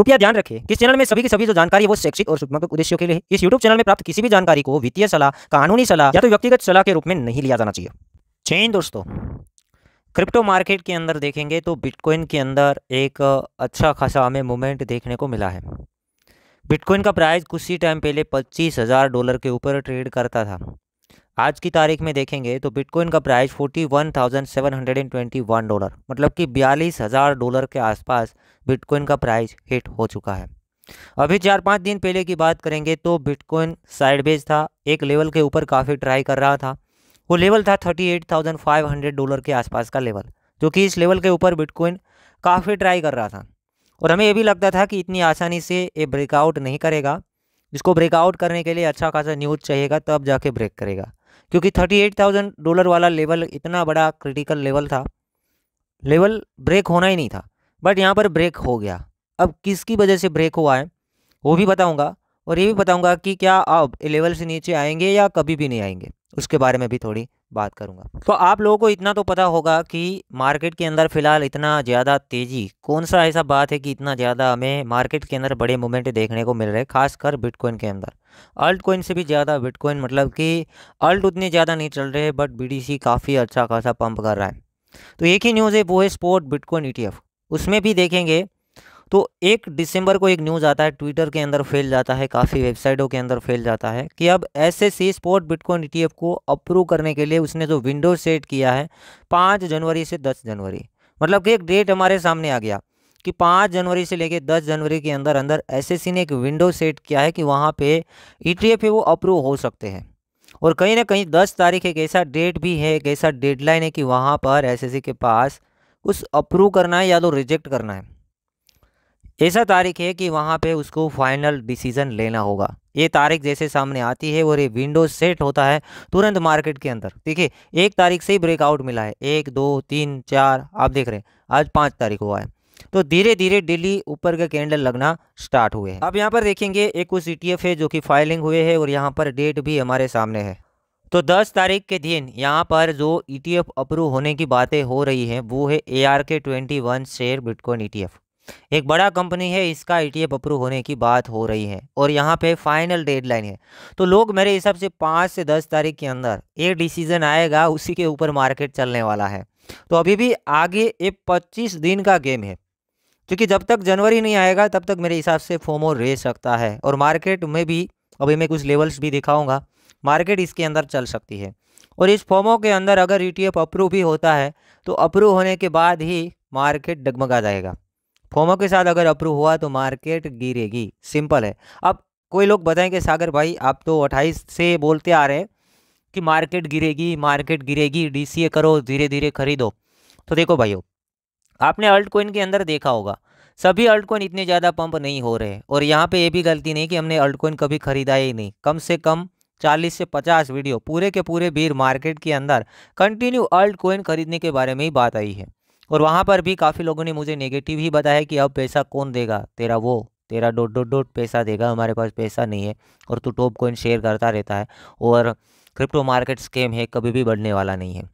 कृपया ध्यान रखें कि चैनल में सभी की सभी जो जानकारी है वो शैक्षिक और शुभात्मक उद्देश्यों के लिए इस यूट्यूब चैनल में प्राप्त किसी भी जानकारी को वित्तीय सलाह कानूनी सलाह या तो व्यक्तिगत सलाह के रूप में नहीं लिया जाना चाहिए चेन दोस्तों क्रिप्टो मार्केट के अंदर देखेंगे तो बिटकॉइन के अंदर एक अच्छा खासा हमें मूवमेंट देखने को मिला है बिटकॉइन का प्राइस कुछ ही टाइम पहले पच्चीस हज़ार डॉलर के ऊपर ट्रेड करता था आज की तारीख में देखेंगे तो बिटकॉइन का प्राइस 41,721 डॉलर मतलब कि बयालीस हज़ार डॉलर के आसपास बिटकॉइन का प्राइस हिट हो चुका है अभी चार पाँच दिन पहले की बात करेंगे तो बिटकॉइन साइडवेज था एक लेवल के ऊपर काफ़ी ट्राई कर रहा था वो लेवल था 38,500 डॉलर के आसपास का लेवल जो कि इस लेवल के ऊपर बिटकॉइन काफ़ी ट्राई कर रहा था और हमें ये भी लगता था कि इतनी आसानी से ये ब्रेकआउट नहीं करेगा इसको ब्रेकआउट करने के लिए अच्छा खासा न्यूज़ चाहिएगा तब जाके ब्रेक करेगा क्योंकि थर्टी एट थाउजेंड डॉलर वाला लेवल इतना बड़ा क्रिटिकल लेवल था लेवल ब्रेक होना ही नहीं था बट यहाँ पर ब्रेक हो गया अब किसकी वजह से ब्रेक हुआ है वो भी बताऊँगा और ये भी बताऊँगा कि क्या आप लेवल से नीचे आएंगे या कभी भी नहीं आएंगे उसके बारे में भी थोड़ी बात करूँगा तो आप लोगों को इतना तो पता होगा कि मार्केट के अंदर फिलहाल इतना ज़्यादा तेज़ी कौन सा ऐसा बात है कि इतना ज़्यादा हमें मार्केट के अंदर बड़े मूवमेंट देखने को मिल रहे हैं खासकर बिटकॉइन के अंदर अल्ट कोइन से भी ज़्यादा बिटकॉइन मतलब कि अल्ट उतने ज़्यादा नहीं चल रहे बट बी काफ़ी अच्छा खासा पंप कर रहा है तो एक ही न्यूज़ है वो है स्पोर्ट बिटकॉइन ई उसमें भी देखेंगे तो एक दिसंबर को एक न्यूज़ आता है ट्विटर के अंदर फैल जाता है काफ़ी वेबसाइटों के अंदर फैल जाता है कि अब S S C spot bitcoin E e को अप्रूव करने के लिए उसने जो विंडो सेट किया है पाँच जनवरी से दस जनवरी मतलब कि एक डेट हमारे सामने आ गया कि पाँच जनवरी से लेकर दस जनवरी के अंदर अंदर एस ने एक विंडो सेट किया है कि वहाँ पे ई e टी वो अप्रूव हो सकते हैं और कहीं ना कहीं दस तारीख एक ऐसा डेट भी है एक ऐसा डेडलाइन है कि वहाँ पर एस के पास कुछ अप्रूव करना है या तो रिजेक्ट करना है ऐसा तारीख है कि वहाँ पे उसको फाइनल डिसीजन लेना होगा ये तारीख जैसे सामने आती है और ये विंडो सेट होता है तुरंत मार्केट के अंदर देखिए एक तारीख से ही ब्रेकआउट मिला है एक दो तीन चार आप देख रहे हैं आज पाँच तारीख हुआ है तो धीरे धीरे डेली ऊपर का कैंडल लगना स्टार्ट हुए हैं अब यहाँ पर देखेंगे एक कुछ ई e है जो कि फाइलिंग हुए है और यहाँ पर डेट भी हमारे सामने है तो 10 तारीख के दिन यहाँ पर जो ई टी अप्रूव होने की बातें हो रही हैं वो है A R K twenty one share bitcoin E एक बड़ा कंपनी है इसका ईटीएफ अप्रूव होने की बात हो रही है और यहाँ पे फाइनल डेडलाइन है तो लोग मेरे हिसाब से पाँच से दस तारीख के अंदर ये डिसीजन आएगा उसी के ऊपर मार्केट चलने वाला है तो अभी भी आगे ये पच्चीस दिन का गेम है क्योंकि जब तक जनवरी नहीं आएगा तब तक मेरे हिसाब से फोमो रह सकता है और मार्केट में भी अभी मैं कुछ लेवल्स भी दिखाऊंगा मार्केट इसके अंदर चल सकती है और इस फोमो के अंदर अगर ई e अप्रूव भी होता है तो अप्रूव होने के बाद ही मार्केट डगमगा जाएगा फोमो के साथ अगर अप्रूव हुआ तो मार्केट गिरेगी सिंपल है अब कोई लोग कि सागर भाई आप तो अट्ठाईस से बोलते आ रहे हैं कि मार्केट गिरेगी मार्केट गिरेगी डीसीए करो धीरे धीरे खरीदो तो देखो भाइयों आपने अल्ट कोइन के अंदर देखा होगा सभी अल्ट कोइन इतने ज़्यादा पंप नहीं हो रहे और यहाँ पे ये भी गलती नहीं कि हमने अल्ट कोइन कभी खरीदा ही नहीं कम से कम चालीस से पचास वीडियो पूरे के पूरे भीड़ मार्केट के अंदर कंटिन्यू अल्ट कोइन खरीदने के बारे में ही बात आई है और वहाँ पर भी काफ़ी लोगों ने मुझे नेगेटिव ही बताया कि अब पैसा कौन देगा तेरा वो तेरा डोट डोट डोट पैसा देगा हमारे पास पैसा नहीं है और तू टॉप कोइन शेयर करता रहता है और क्रिप्टो मार्केट स्केम है कभी भी बढ़ने वाला नहीं है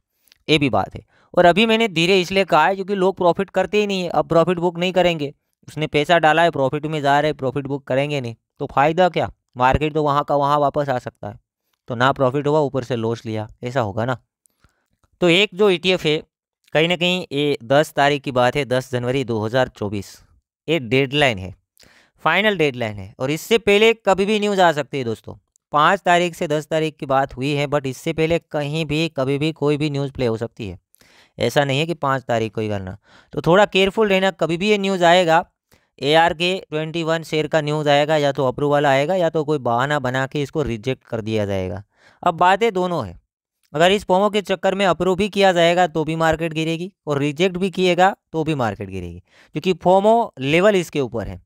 ये भी बात है और अभी मैंने धीरे इसलिए कहा है क्योंकि लोग प्रॉफिट करते ही नहीं है अब प्रॉफिट बुक नहीं करेंगे उसने पैसा डाला है प्रॉफिट में जा रहे प्रॉफिट बुक करेंगे नहीं तो फ़ायदा क्या मार्केट तो वहाँ का वहाँ वापस आ सकता है तो ना प्रॉफिट हुआ ऊपर से लॉस लिया ऐसा होगा ना तो एक जो ई है कहीं ना कहीं ये दस तारीख की बात है दस जनवरी 2024 ये डेडलाइन है फाइनल डेडलाइन है और इससे पहले कभी भी न्यूज़ आ सकती है दोस्तों पाँच तारीख से दस तारीख की बात हुई है बट इससे पहले कहीं भी कभी भी कोई भी न्यूज़ प्ले हो सकती है ऐसा नहीं है कि पाँच तारीख को ही करना तो थोड़ा केयरफुल रहना कभी भी ये न्यूज़ आएगा A R K twenty one share का न्यूज़ आएगा या तो अप्रूवल आएगा या तो कोई बहाना बना के इसको रिजेक्ट कर दिया जाएगा अब बातें दोनों हैं अगर इस फोमो के चक्कर में अप्रूव भी किया जाएगा तो भी मार्केट गिरेगी और रिजेक्ट भी किएगा तो भी मार्केट गिरेगी क्योंकि फोमो लेवल इसके ऊपर है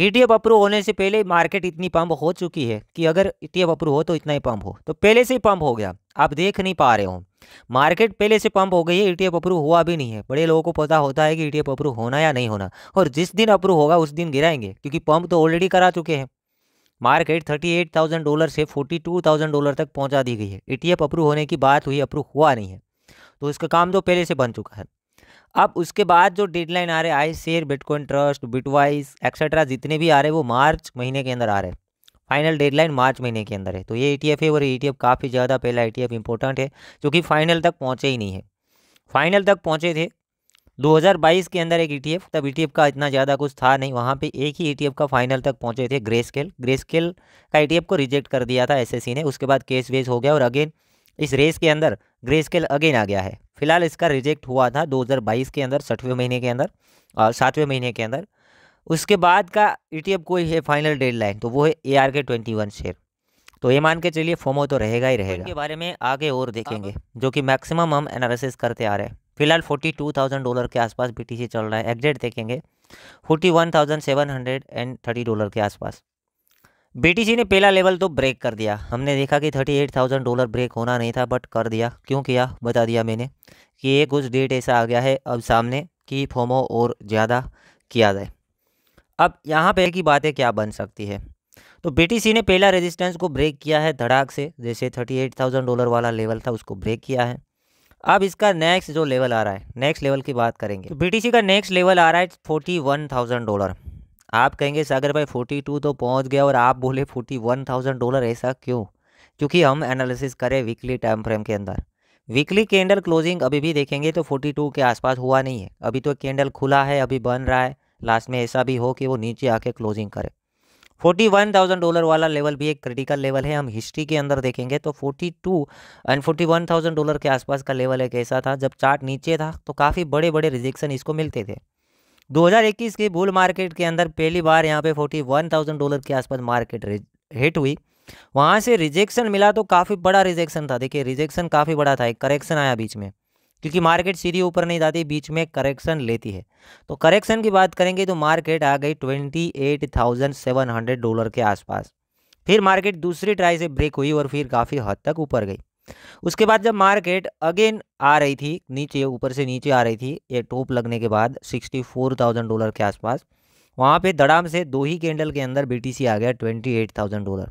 ईटीएफ e अप्रूव होने से पहले मार्केट इतनी पंप हो चुकी है कि अगर ईटीएफ e अप्रूव हो तो इतना ही पंप हो तो पहले से ही पंप हो गया आप देख नहीं पा रहे हो मार्केट पहले से पंप हो गई है ईटीएफ e अप्रूव हुआ भी नहीं है बड़े लोगों को पता होता है कि ईटीएफ अप्रूव होना या नहीं होना और जिस दिन अप्रूव होगा उस दिन गिराएंगे क्योंकि पंप तो ऑलरेडी करा चुके हैं मार्केट 38,000 डॉलर से 42,000 डॉलर तक पहुंचा दी गई है ईटीएफ e अप्रूव होने की बात हुई अप्रूव हुआ नहीं है तो इसका काम तो पहले से बन चुका है अब उसके बाद जो डेडलाइन आ रहे I share bitcoin trust Bitwise etcetera जितने भी आ रहे वो मार्च महीने के अंदर आ रहे हैं फाइनल डेडलाइन मार्च महीने के अंदर है तो ये ई e है और ई e काफ़ी ज़्यादा पहला ई टी इंपॉर्टेंट है जो कि फाइनल तक पहुँचे ही नहीं है फाइनल तक पहुँचे थे 2022 के अंदर एक ईटीएफ e तब ईटीएफ e का इतना ज़्यादा कुछ था नहीं वहाँ पे एक ही ईटीएफ e का फाइनल तक पहुँचे थे ग्रे स्केल ग्रे स्केल का ईटीएफ को रिजेक्ट कर दिया था एसएससी ने उसके बाद केस वेस हो गया और अगेन इस रेस के अंदर ग्रे स्केल अगेन आ गया है फिलहाल इसका रिजेक्ट हुआ था 2022 के अंदर सठवें महीने के अंदर और सातवें महीने के अंदर उसके बाद का ई कोई है फाइनल डेड तो वो है A R K twenty one share तो ये मान के चलिए फोमो तो रहेगा ही रहेगा के बारे में आगे और देखेंगे जो कि मैक्सिमम हम एनालिसिस करते आ रहे हैं फिलहाल फोर्टी टू थाउजेंड डॉलर के आसपास बीटीसी चल रहा है एग्जेट देखेंगे forty one thousand seven hundred and thirty dollar के आसपास बीटीसी ने पहला लेवल तो ब्रेक कर दिया हमने देखा कि thirty eight thousand dollar break होना नहीं था बट कर दिया क्यों किया बता दिया मैंने कि ये कुछ डेट ऐसा आ गया है अब सामने कि फोमो और ज़्यादा किया जाए अब यहाँ पे की बातें क्या बन सकती है तो बीटीसी ने पहला रेजिस्टेंस को ब्रेक किया है धड़ाक से जैसे थर्टी एट थाउजेंड डॉलर वाला लेवल था उसको ब्रेक किया है अब इसका नेक्स्ट जो लेवल आ रहा है नेक्स्ट लेवल की बात करेंगे बीटीसी तो का नेक्स्ट लेवल आ रहा है फोर्टी वन थाउजेंड डॉलर आप कहेंगे सागर भाई फोर्टी टू तो पहुंच गया और आप बोले फोर्टी वन थाउजेंड डॉलर ऐसा क्यों क्योंकि हम एनालिसिस करें वीकली टाइम फ्रेम के अंदर वीकली कैंडल क्लोजिंग अभी भी देखेंगे तो फोर्टी टू के आसपास हुआ नहीं है अभी तो कैंडल खुला है अभी बन रहा है लास्ट में ऐसा भी हो कि वो नीचे आके क्लोजिंग करे फोर्टी वन थाउजेंड डॉलर वाला लेवल भी एक क्रिटिकल लेवल है हम हिस्ट्री के अंदर देखेंगे तो forty two and forty one thousand dollar के आसपास का लेवल एक ऐसा था जब चार्ट नीचे था तो काफ़ी बड़े बड़े रिजेक्शन इसको मिलते थे 2021 के बुल मार्केट के अंदर पहली बार यहाँ पे 41,000 डॉलर के आसपास मार्केट हिट हुई वहाँ से रिजेक्शन मिला तो काफ़ी बड़ा रिजेक्शन था देखिए रिजेक्शन काफ़ी बड़ा था एक करेक्शन आया बीच में क्योंकि मार्केट सीधी ऊपर नहीं जाती बीच में करेक्शन लेती है तो करेक्शन की बात करेंगे तो मार्केट आ गई twenty eight thousand seven hundred dollar के आसपास फिर मार्केट दूसरी ट्राई से ब्रेक हुई और फिर काफ़ी हद तक ऊपर गई उसके बाद जब मार्केट अगेन आ रही थी नीचे ऊपर से नीचे आ रही थी ये टोप लगने के बाद सिक्सटी फोर थाउजेंड डॉलर के आसपास वहाँ पर दड़ाम से दो ही कैंडल के अंदर बी आ गया ट्वेंटी एट थाउजेंड डॉलर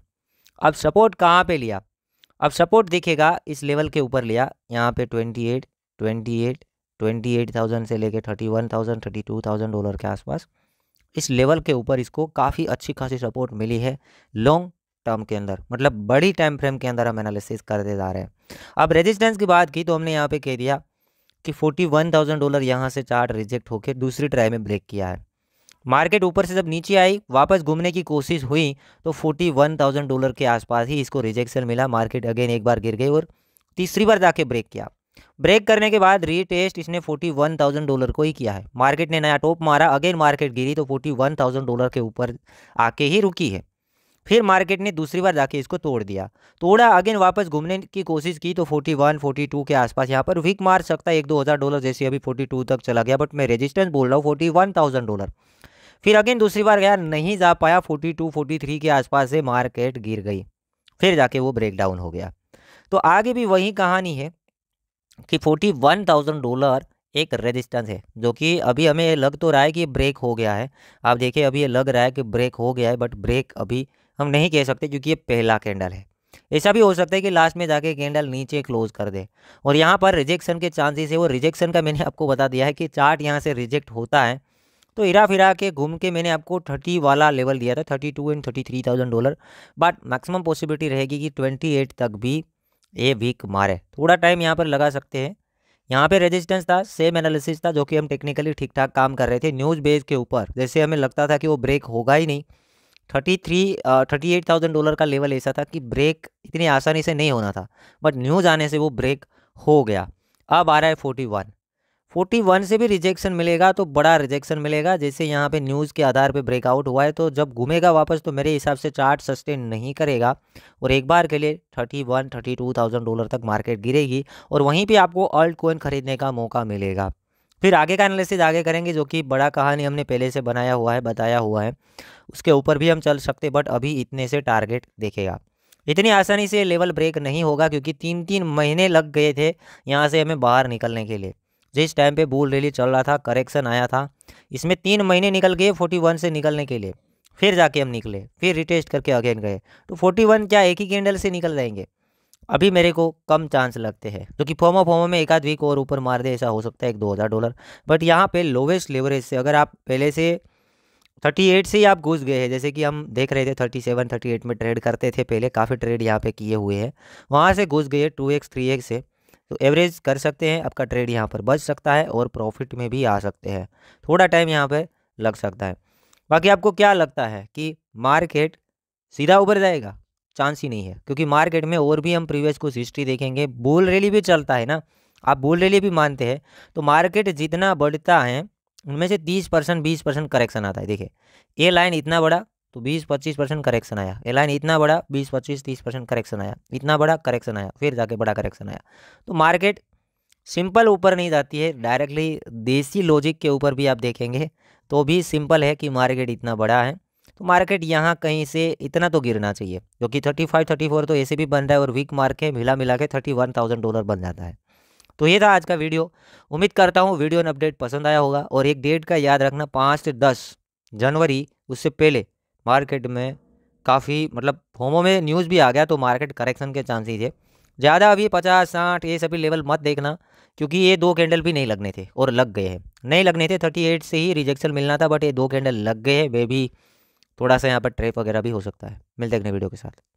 अब सपोर्ट कहाँ पर लिया अब सपोर्ट देखेगा इस लेवल के ऊपर लिया यहाँ पे twenty eight twenty eight twenty eight thousand से लेके thirty one thousand thirty two thousand dollar के आसपास इस लेवल के ऊपर इसको काफ़ी अच्छी खासी सपोर्ट मिली है लॉन्ग टर्म के अंदर मतलब बड़ी टाइम फ्रेम के अंदर हम एनालिसिस करते जा रहे हैं अब रेजिस्टेंस की बात की तो हमने यहाँ पे कह दिया कि फोर्टी वन थाउजेंड डॉलर यहाँ से चार्ट रिजेक्ट होकर दूसरी ट्राई में ब्रेक किया है मार्केट ऊपर से जब नीचे आई वापस घूमने की कोशिश हुई तो फोर्टी वन थाउजेंड डॉलर के आसपास ही इसको रिजेक्शन मिला मार्केट अगेन एक बार गिर गई और तीसरी बार जाके ब्रेक किया ब्रेक करने के बाद रीटेस्ट इसने फोर्टी वन थाउजेंड डॉलर को ही किया है मार्केट ने नया टॉप मारा अगेन मार्केट गिरी तो फोर्टी वन थाउजेंड डॉलर के ऊपर आके ही रुकी है फिर मार्केट ने दूसरी बार जाके इसको तोड़ दिया तोड़ा अगेन वापस घूमने की कोशिश की तो 41, 42 के आसपास यहाँ पर वीक मार सकता है एक दो हज़ार डॉलर जैसे अभी टू तक चला गया बट मैं रेजिस्टेंस बोल रहा हूँ फोर्टी वन थाउजेंड डॉलर फिर अगेन दूसरी बार गया नहीं जा पाया फोर्टी थ्री के आसपास से मार्केट गिर गई फिर जाके वो ब्रेक डाउन हो गया तो आगे भी वही कहानी है कि फोर्टी वन थाउजेंड डॉलर एक रेजिस्टेंस है जो कि अभी हमें लग तो रहा है कि ब्रेक हो गया है आप देखिए अभी ये लग रहा है कि ब्रेक हो गया है बट ब्रेक अभी हम नहीं कह सकते क्योंकि ये पहला कैंडल है ऐसा भी हो सकता है कि लास्ट में जाके कैंडल नीचे क्लोज कर दे और यहाँ पर रिजेक्शन के चांसेस है वो रिजेक्शन का मैंने आपको बता दिया है कि चार्ट यहाँ से रिजेक्ट होता है तो इरा फिरा के घूम के मैंने आपको थर्टी वाला लेवल दिया था thirty two and thirty three thousand dollar but maximum possibility रहेगी कि ट्वेंटी एट तक भी ए वीक मारे थोड़ा टाइम यहाँ पर लगा सकते हैं यहाँ पे रेजिस्टेंस था सेम एनालिसिस था जो कि हम टेक्निकली ठीक ठाक काम कर रहे थे न्यूज़ बेस के ऊपर जैसे हमें लगता था कि वो ब्रेक होगा ही नहीं thirty three thirty eight thousand dollar का लेवल ऐसा था कि ब्रेक इतनी आसानी से नहीं होना था बट न्यूज़ आने से वो ब्रेक हो गया अब आ रहा है फोर्टी वन 41 से भी रिजेक्शन मिलेगा तो बड़ा रिजेक्शन मिलेगा जैसे यहाँ पे न्यूज़ के आधार पे ब्रेकआउट हुआ है तो जब घूमेगा वापस तो मेरे हिसाब से चार्ट सस्टेन नहीं करेगा और एक बार के लिए 31 32,000 डॉलर तक मार्केट गिरेगी और वहीं पे आपको ऑल्ट कोइन खरीदने का मौका मिलेगा फिर आगे का एनालिसिस आगे करेंगे जो कि बड़ा कहानी हमने पहले से बनाया हुआ है बताया हुआ है उसके ऊपर भी हम चल सकते बट अभी इतने से टारगेट देखेगा इतनी आसानी से लेवल ब्रेक नहीं होगा क्योंकि तीन तीन महीने लग गए थे यहाँ से हमें बाहर निकलने के लिए जिस टाइम पे बुल रैली चल रहा था करेक्शन आया था इसमें तीन महीने निकल गए फोर्टी वन से निकलने के लिए फिर जाके हम निकले फिर रिटेस्ट करके अगेन गए तो फोर्टी वन क्या एक ही कैंडल से निकल जाएंगे अभी मेरे को कम चांस लगते हैं क्योंकि तो फोमो फोमो में एक आध वीक और ऊपर मार दे ऐसा हो सकता है एक दो हज़ार डॉलर बट यहाँ पर लोवेस्ट लेवरेज से अगर आप पहले से थर्टी एट से ही आप घुस गए हैं जैसे कि हम देख रहे थे थर्टी सेवन थर्टी एट में ट्रेड करते थे पहले काफ़ी ट्रेड यहाँ पे किए हुए हैं वहाँ से घुस गए टू एक्स थ्री एक्स से तो एवरेज कर सकते हैं आपका ट्रेड यहाँ पर बच सकता है और प्रॉफिट में भी आ सकते हैं थोड़ा टाइम यहाँ पर लग सकता है बाकी आपको क्या लगता है कि मार्केट सीधा ऊपर जाएगा चांस ही नहीं है क्योंकि मार्केट में और भी हम प्रीवियस कुछ हिस्ट्री देखेंगे बोल रैली भी चलता है ना आप बोल रैली भी मानते हैं तो मार्केट जितना बढ़ता है उनमें से तीस परसेंट बीस परसेंट करेक्शन आता है देखिए ये लाइन इतना बड़ा तो 20-25 परसेंट करेक्शन आया ये लाइन इतना बड़ा 20-25-30 परसेंट करेक्शन आया इतना बड़ा करेक्शन आया फिर जाके बड़ा करेक्शन आया तो मार्केट सिंपल ऊपर नहीं जाती है डायरेक्टली देसी लॉजिक के ऊपर भी आप देखेंगे तो भी सिंपल है कि मार्केट इतना बड़ा है तो मार्केट यहाँ कहीं से इतना तो गिरना चाहिए क्योंकि थर्टी फाइव थर्टी फोर तो ऐसे भी बन रहा है और वीक मार्क है मिला मिला के थर्टी वन थाउजेंड डॉलर बन जाता है तो ये था आज का वीडियो उम्मीद करता हूँ वीडियो एंड अपडेट पसंद आया होगा और एक डेट का याद रखना पाँच से दस जनवरी उससे पहले मार्केट में काफ़ी मतलब होमो में न्यूज़ भी आ गया तो मार्केट करेक्शन के चांसेज है ज़्यादा अभी पचास साठ ये सभी लेवल मत देखना क्योंकि ये दो कैंडल भी नहीं लगने थे और लग गए हैं नहीं लगने थे थर्टी एट से ही रिजेक्शन मिलना था बट ये दो कैंडल लग गए हैं वे भी थोड़ा सा यहाँ पर ट्रेप वगैरह भी हो सकता है मिलते हैं वीडियो के साथ